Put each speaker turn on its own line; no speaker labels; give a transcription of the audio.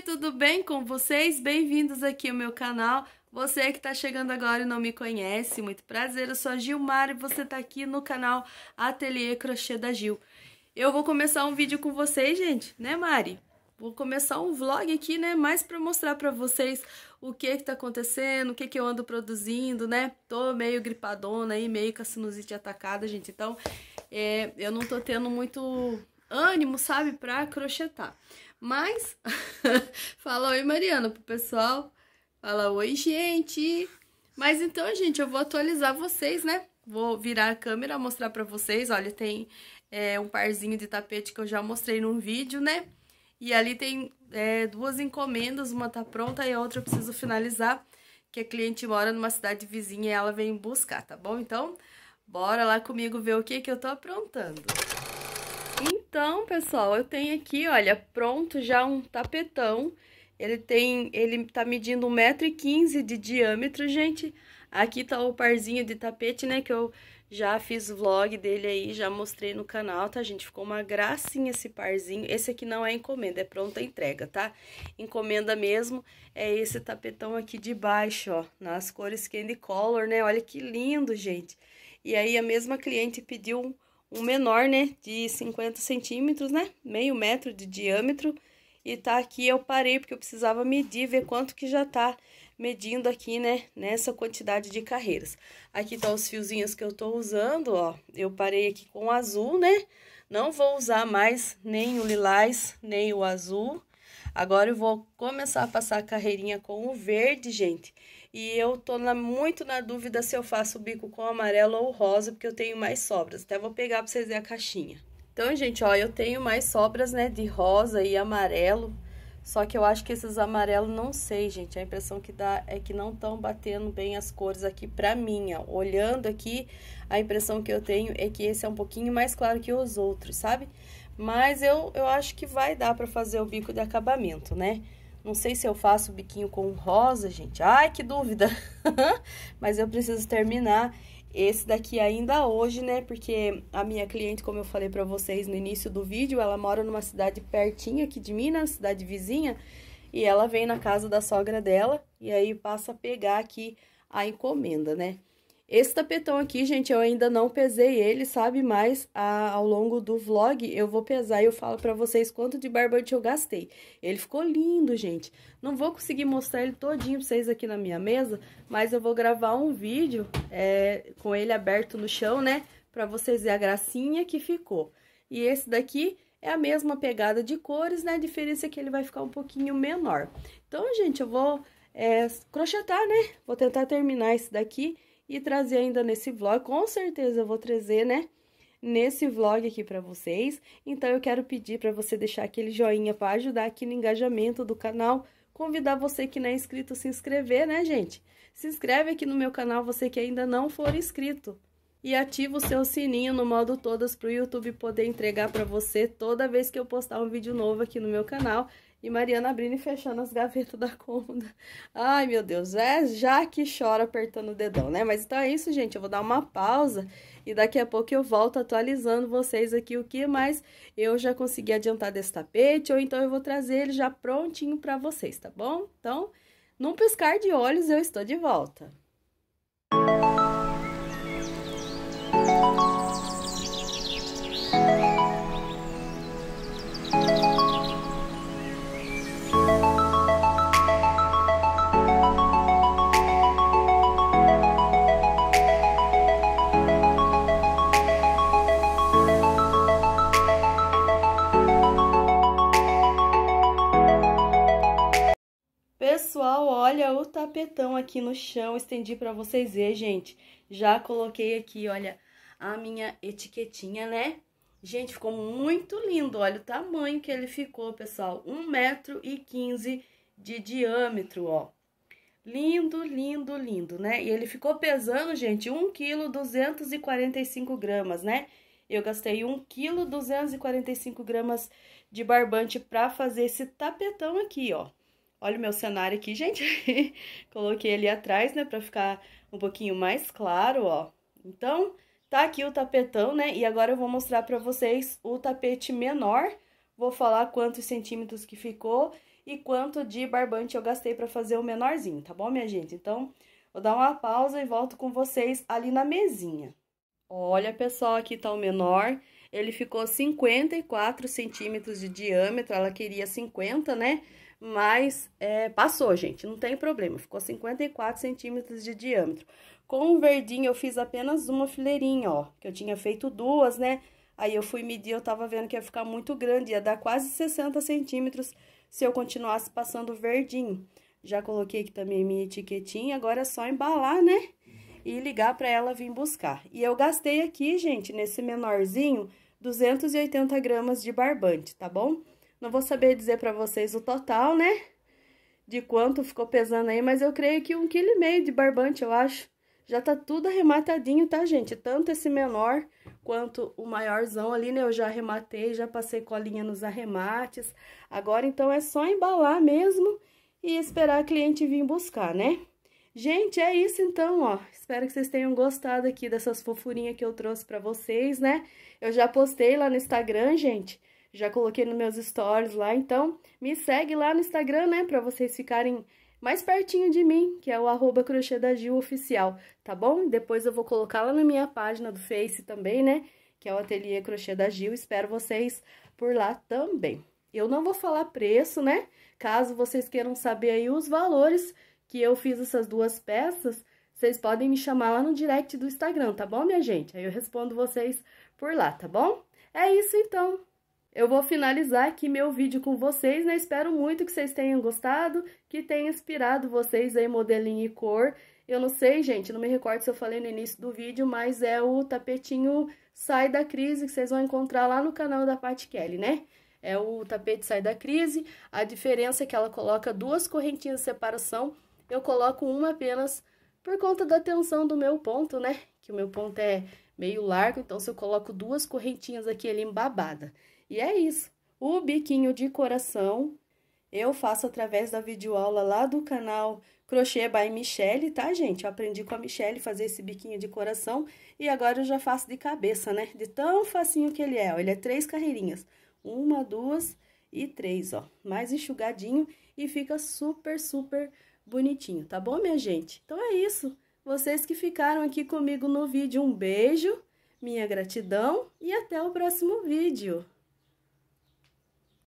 tudo bem com vocês? Bem-vindos aqui ao meu canal. Você que está chegando agora e não me conhece, muito prazer, eu sou a Gilmar e você está aqui no canal Ateliê Crochê da Gil. Eu vou começar um vídeo com vocês, gente, né Mari? Vou começar um vlog aqui, né, mais para mostrar para vocês o que que tá acontecendo, o que que eu ando produzindo, né? Tô meio gripadona aí, meio com a sinusite atacada, gente, então é, eu não tô tendo muito ânimo, sabe, pra crochetar. Mas, fala oi, Mariana, pro pessoal. Fala oi, gente. Mas então, gente, eu vou atualizar vocês, né? Vou virar a câmera, mostrar pra vocês. Olha, tem é, um parzinho de tapete que eu já mostrei num vídeo, né? E ali tem é, duas encomendas, uma tá pronta e a outra eu preciso finalizar, que a cliente mora numa cidade vizinha e ela vem buscar, tá bom? Então, bora lá comigo ver o que que eu tô aprontando. Então, pessoal, eu tenho aqui, olha, pronto já um tapetão. Ele tem, ele tá medindo 1,15m de diâmetro, gente. Aqui tá o parzinho de tapete, né, que eu já fiz vlog dele aí, já mostrei no canal, tá, gente? Ficou uma gracinha esse parzinho. Esse aqui não é encomenda, é pronta entrega, tá? Encomenda mesmo é esse tapetão aqui de baixo, ó, nas cores candy color, né? Olha que lindo, gente. E aí a mesma cliente pediu um menor, né, de 50 centímetros, né, meio metro de diâmetro, e tá aqui, eu parei porque eu precisava medir, ver quanto que já tá medindo aqui, né, nessa quantidade de carreiras. Aqui tá os fiozinhos que eu tô usando, ó, eu parei aqui com o azul, né, não vou usar mais nem o lilás, nem o azul. Agora eu vou começar a passar a carreirinha com o verde, gente. E eu tô na, muito na dúvida se eu faço o bico com amarelo ou rosa, porque eu tenho mais sobras. Até vou pegar pra vocês verem a caixinha. Então, gente, ó, eu tenho mais sobras, né, de rosa e amarelo. Só que eu acho que esses amarelos, não sei, gente. A impressão que dá é que não estão batendo bem as cores aqui pra mim, ó. Olhando aqui, a impressão que eu tenho é que esse é um pouquinho mais claro que os outros, sabe? Mas eu, eu acho que vai dar pra fazer o bico de acabamento, né? Não sei se eu faço biquinho com rosa, gente. Ai, que dúvida! Mas eu preciso terminar esse daqui ainda hoje, né? Porque a minha cliente, como eu falei pra vocês no início do vídeo, ela mora numa cidade pertinho aqui de Minas, cidade vizinha. E ela vem na casa da sogra dela e aí passa a pegar aqui a encomenda, né? Esse tapetão aqui, gente, eu ainda não pesei ele, sabe? Mas a, ao longo do vlog eu vou pesar e eu falo pra vocês quanto de barbante eu gastei. Ele ficou lindo, gente. Não vou conseguir mostrar ele todinho pra vocês aqui na minha mesa, mas eu vou gravar um vídeo é, com ele aberto no chão, né? Pra vocês verem a gracinha que ficou. E esse daqui é a mesma pegada de cores, né? A diferença é que ele vai ficar um pouquinho menor. Então, gente, eu vou é, crochetar, né? Vou tentar terminar esse daqui e trazer ainda nesse vlog. Com certeza eu vou trazer, né? Nesse vlog aqui para vocês. Então eu quero pedir para você deixar aquele joinha para ajudar aqui no engajamento do canal. Convidar você que não é inscrito a se inscrever, né, gente? Se inscreve aqui no meu canal, você que ainda não for inscrito. E ativa o seu sininho no modo todas para o YouTube poder entregar para você toda vez que eu postar um vídeo novo aqui no meu canal. E Mariana abrindo e fechando as gavetas da cômoda. Ai, meu Deus, é já que chora apertando o dedão, né? Mas então é isso, gente. Eu vou dar uma pausa e daqui a pouco eu volto atualizando vocês aqui o que mais eu já consegui adiantar desse tapete, ou então eu vou trazer ele já prontinho para vocês, tá bom? Então, num piscar de olhos eu estou de volta. tapetão aqui no chão, estendi para vocês ver, gente. Já coloquei aqui, olha, a minha etiquetinha, né? Gente, ficou muito lindo, olha o tamanho que ele ficou, pessoal. 1,15 metro e quinze de diâmetro, ó. Lindo, lindo, lindo, né? E ele ficou pesando, gente, 1 kg 245 gramas, né? Eu gastei 1 kg 245 gramas de barbante para fazer esse tapetão aqui, ó. Olha o meu cenário aqui, gente. Coloquei ele atrás, né, pra ficar um pouquinho mais claro, ó. Então, tá aqui o tapetão, né, e agora eu vou mostrar pra vocês o tapete menor. Vou falar quantos centímetros que ficou e quanto de barbante eu gastei pra fazer o menorzinho, tá bom, minha gente? Então, vou dar uma pausa e volto com vocês ali na mesinha. Olha, pessoal, aqui tá o menor. Ele ficou 54 centímetros de diâmetro, ela queria 50, né? mas é, passou, gente, não tem problema, ficou 54 centímetros de diâmetro. Com o verdinho eu fiz apenas uma fileirinha, ó, que eu tinha feito duas, né? Aí eu fui medir, eu tava vendo que ia ficar muito grande, ia dar quase 60 centímetros se eu continuasse passando verdinho. Já coloquei aqui também minha etiquetinha, agora é só embalar, né? E ligar para ela vir buscar. E eu gastei aqui, gente, nesse menorzinho, 280 gramas de barbante, tá bom? Não vou saber dizer para vocês o total, né? De quanto ficou pesando aí, mas eu creio que um quilo e meio de barbante, eu acho. Já tá tudo arrematadinho, tá, gente? Tanto esse menor quanto o maiorzão ali, né? Eu já arrematei, já passei colinha nos arremates. Agora, então, é só embalar mesmo e esperar a cliente vir buscar, né? Gente, é isso então, ó. Espero que vocês tenham gostado aqui dessas fofurinhas que eu trouxe pra vocês, né? Eu já postei lá no Instagram, gente, já coloquei nos meus stories lá, então me segue lá no Instagram, né, pra vocês ficarem mais pertinho de mim, que é o arroba crochê da Gil oficial, tá bom? Depois eu vou colocar lá na minha página do Face também, né, que é o Ateliê Crochê da Gil, espero vocês por lá também. Eu não vou falar preço, né, caso vocês queiram saber aí os valores que eu fiz essas duas peças, vocês podem me chamar lá no direct do Instagram, tá bom, minha gente? Aí eu respondo vocês por lá, tá bom? É isso então eu vou finalizar aqui meu vídeo com vocês, né? Espero muito que vocês tenham gostado, que tenha inspirado vocês aí modelinho e cor. Eu não sei, gente, não me recordo se eu falei no início do vídeo, mas é o tapetinho Sai da Crise que vocês vão encontrar lá no canal da Pat Kelly, né? É o tapete Sai da Crise. A diferença é que ela coloca duas correntinhas de separação, eu coloco uma apenas por conta da tensão do meu ponto, né? Que o meu ponto é meio largo, então se eu coloco duas correntinhas aqui, ele é embabada. E é isso. O biquinho de coração eu faço através da videoaula lá do canal Crochê by Michelle, tá, gente? Eu aprendi com a Michelle fazer esse biquinho de coração e agora eu já faço de cabeça, né? De tão facinho que ele é, ó. Ele é três carreirinhas. Uma, duas e três, ó. Mais enxugadinho e fica super, super bonitinho, tá bom, minha gente? Então é isso. Vocês que ficaram aqui comigo no vídeo, um beijo, minha gratidão e até o próximo vídeo.